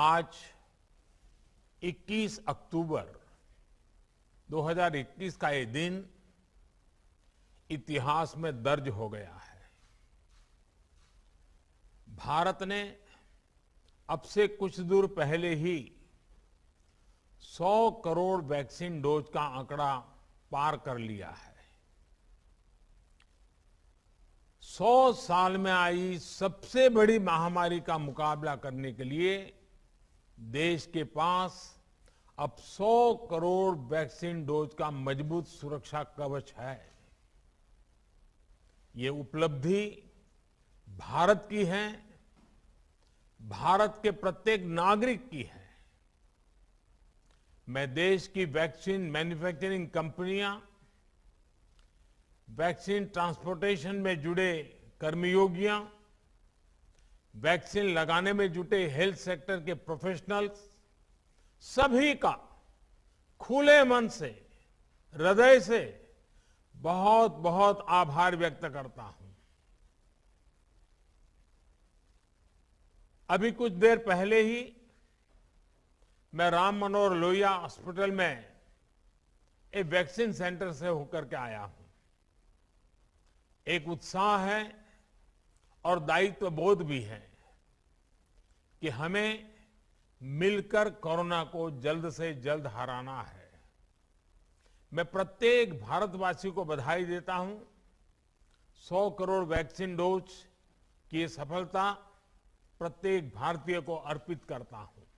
आज 21 अक्टूबर 2021 का ये दिन इतिहास में दर्ज हो गया है भारत ने अब से कुछ दूर पहले ही 100 करोड़ वैक्सीन डोज का आंकड़ा पार कर लिया है 100 साल में आई सबसे बड़ी महामारी का मुकाबला करने के लिए देश के पास अब 100 करोड़ वैक्सीन डोज का मजबूत सुरक्षा कवच है ये उपलब्धि भारत की है भारत के प्रत्येक नागरिक की है मैं देश की वैक्सीन मैन्युफैक्चरिंग कंपनियां वैक्सीन ट्रांसपोर्टेशन में जुड़े कर्मयोगियां वैक्सीन लगाने में जुटे हेल्थ सेक्टर के प्रोफेशनल्स सभी का खुले मन से हृदय से बहुत बहुत आभार व्यक्त करता हूं अभी कुछ देर पहले ही मैं राम मनोहर लोहिया हॉस्पिटल में एक वैक्सीन सेंटर से होकर के आया हूं एक उत्साह है और दायित्व बोध भी है कि हमें मिलकर कोरोना को जल्द से जल्द हराना है मैं प्रत्येक भारतवासी को बधाई देता हूं 100 करोड़ वैक्सीन डोज की सफलता प्रत्येक भारतीय को अर्पित करता हूं